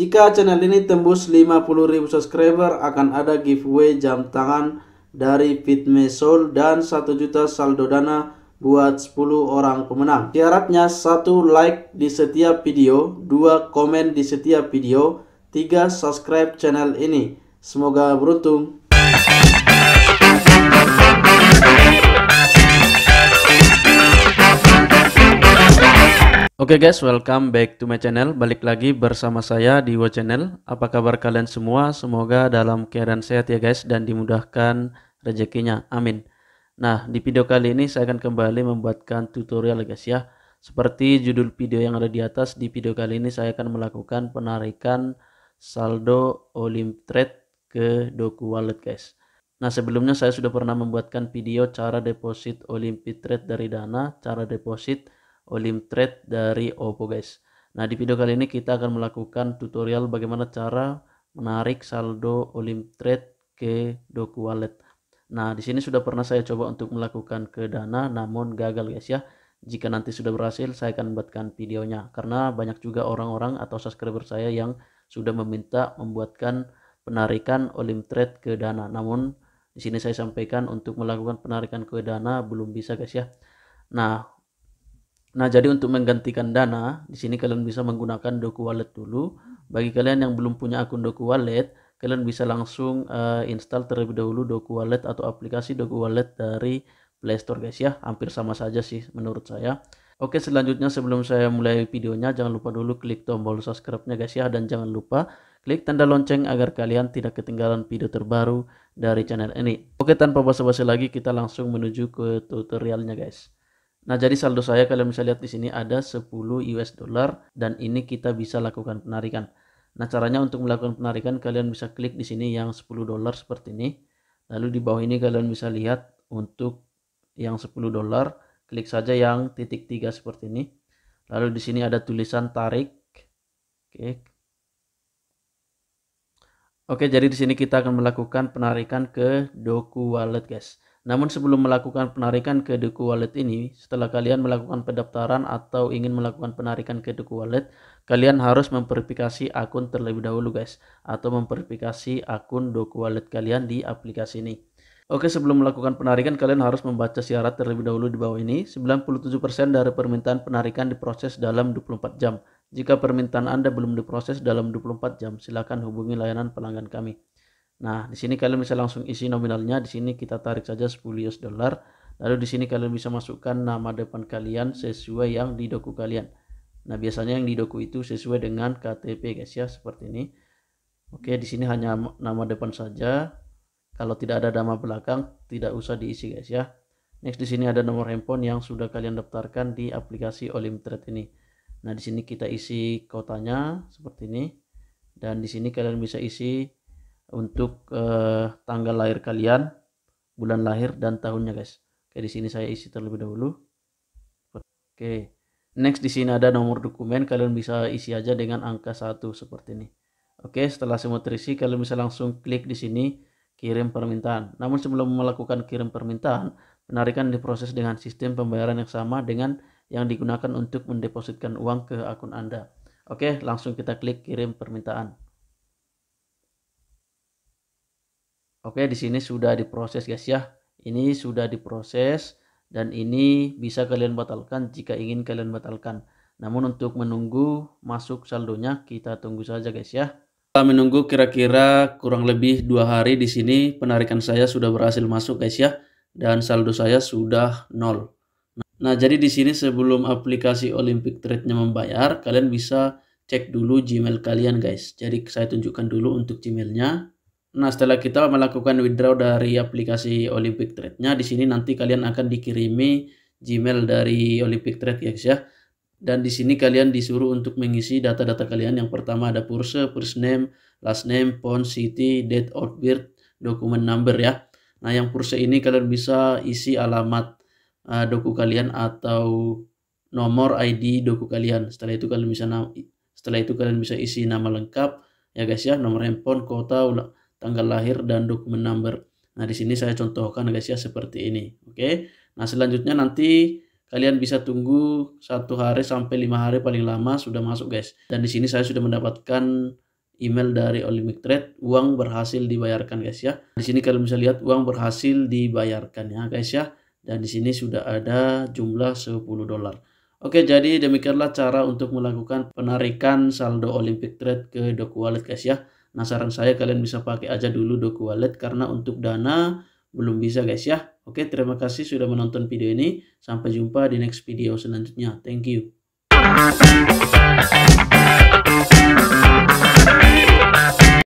Jika channel ini tembus 50.000 subscriber akan ada giveaway jam tangan dari Fitme Soul dan 1 juta saldo dana buat 10 orang pemenang. Syaratnya 1 like di setiap video, 2 komen di setiap video, 3 subscribe channel ini. Semoga beruntung. Oke okay guys, welcome back to my channel. Balik lagi bersama saya di Wo Channel. Apa kabar kalian semua? Semoga dalam keadaan sehat ya guys dan dimudahkan rezekinya. Amin. Nah, di video kali ini saya akan kembali membuatkan tutorial guys ya. Seperti judul video yang ada di atas, di video kali ini saya akan melakukan penarikan saldo Olymp Trade ke Doku Wallet guys. Nah, sebelumnya saya sudah pernah membuatkan video cara deposit Olymp Trade dari Dana, cara deposit Olimtrade dari Oppo guys. Nah di video kali ini kita akan melakukan tutorial bagaimana cara menarik saldo Olimtrade ke Doku Wallet. Nah di sini sudah pernah saya coba untuk melakukan ke Dana namun gagal guys ya. Jika nanti sudah berhasil saya akan buatkan videonya karena banyak juga orang-orang atau subscriber saya yang sudah meminta membuatkan penarikan Olimtrade ke Dana. Namun di sini saya sampaikan untuk melakukan penarikan ke Dana belum bisa guys ya. Nah, Nah, jadi untuk menggantikan dana, di sini kalian bisa menggunakan Doku Wallet dulu. Bagi kalian yang belum punya akun Doku Wallet, kalian bisa langsung uh, install terlebih dahulu Doku Wallet atau aplikasi Doku Wallet dari Play Store guys ya. Hampir sama saja sih menurut saya. Oke, selanjutnya sebelum saya mulai videonya, jangan lupa dulu klik tombol subscribe-nya guys ya dan jangan lupa klik tanda lonceng agar kalian tidak ketinggalan video terbaru dari channel ini. Oke, tanpa basa-basi lagi kita langsung menuju ke tutorialnya guys. Nah, jadi saldo saya kalian bisa lihat di sini ada 10 US dollar dan ini kita bisa lakukan penarikan. Nah, caranya untuk melakukan penarikan kalian bisa klik di sini yang 10 dolar seperti ini. Lalu di bawah ini kalian bisa lihat untuk yang 10 dolar, klik saja yang titik 3 seperti ini. Lalu di sini ada tulisan tarik. Oke. Oke, jadi di sini kita akan melakukan penarikan ke Doku Wallet, guys. Namun sebelum melakukan penarikan ke Deku Wallet ini, setelah kalian melakukan pendaftaran atau ingin melakukan penarikan ke Deku Wallet, kalian harus memverifikasi akun terlebih dahulu guys, atau memverifikasi akun Deku Wallet kalian di aplikasi ini. Oke, sebelum melakukan penarikan, kalian harus membaca syarat terlebih dahulu di bawah ini. 97% dari permintaan penarikan diproses dalam 24 jam. Jika permintaan Anda belum diproses dalam 24 jam, silakan hubungi layanan pelanggan kami. Nah, di sini kalian bisa langsung isi nominalnya. Di sini kita tarik saja 10 US dollar. Lalu di sini kalian bisa masukkan nama depan kalian sesuai yang di doku kalian. Nah, biasanya yang di doku itu sesuai dengan KTP guys ya, seperti ini. Oke, di sini hanya nama depan saja. Kalau tidak ada nama belakang, tidak usah diisi guys ya. Next di sini ada nomor handphone yang sudah kalian daftarkan di aplikasi Olimtrade ini. Nah, di sini kita isi kotanya seperti ini. Dan di sini kalian bisa isi untuk uh, tanggal lahir kalian, bulan lahir dan tahunnya guys. Oke, di sini saya isi terlebih dahulu. Oke. Next di sini ada nomor dokumen, kalian bisa isi aja dengan angka 1 seperti ini. Oke, setelah semua terisi kalian bisa langsung klik di sini kirim permintaan. Namun sebelum melakukan kirim permintaan, penarikan diproses dengan sistem pembayaran yang sama dengan yang digunakan untuk mendepositkan uang ke akun Anda. Oke, langsung kita klik kirim permintaan. Oke, di sini sudah diproses guys ya. Ini sudah diproses dan ini bisa kalian batalkan jika ingin kalian batalkan. Namun untuk menunggu masuk saldonya kita tunggu saja guys ya. Kita menunggu kira-kira kurang lebih dua hari di sini penarikan saya sudah berhasil masuk guys ya dan saldo saya sudah nol. Nah jadi di sini sebelum aplikasi Olympic Trade-nya membayar kalian bisa cek dulu Gmail kalian guys. Jadi saya tunjukkan dulu untuk Gmail-nya. Nah, setelah kita melakukan withdraw dari aplikasi Olympic Trade-nya, di sini nanti kalian akan dikirimi Gmail dari Olympic Trade, guys ya. Dan di sini kalian disuruh untuk mengisi data-data kalian. Yang pertama ada purse, first name, last name, phone, city, date of birth, document number ya. Nah, yang purse ini kalian bisa isi alamat uh, doku kalian atau nomor ID doku kalian. Setelah itu kalian bisa setelah itu kalian bisa isi nama lengkap ya guys ya, nomor handphone, kota, ulang tanggal lahir, dan dokumen number. Nah, di sini saya contohkan guys ya seperti ini. Oke. Nah, selanjutnya nanti kalian bisa tunggu satu hari sampai lima hari paling lama sudah masuk guys. Dan di sini saya sudah mendapatkan email dari Olympic Trade uang berhasil dibayarkan guys ya. Di sini kalian bisa lihat uang berhasil dibayarkan ya guys ya. Dan di sini sudah ada jumlah 10 dolar. Oke, jadi demikianlah cara untuk melakukan penarikan saldo Olympic Trade ke Wallet guys ya. Nah saran saya kalian bisa pakai aja dulu Doku Wallet karena untuk dana belum bisa guys ya. Oke terima kasih sudah menonton video ini. Sampai jumpa di next video selanjutnya. Thank you.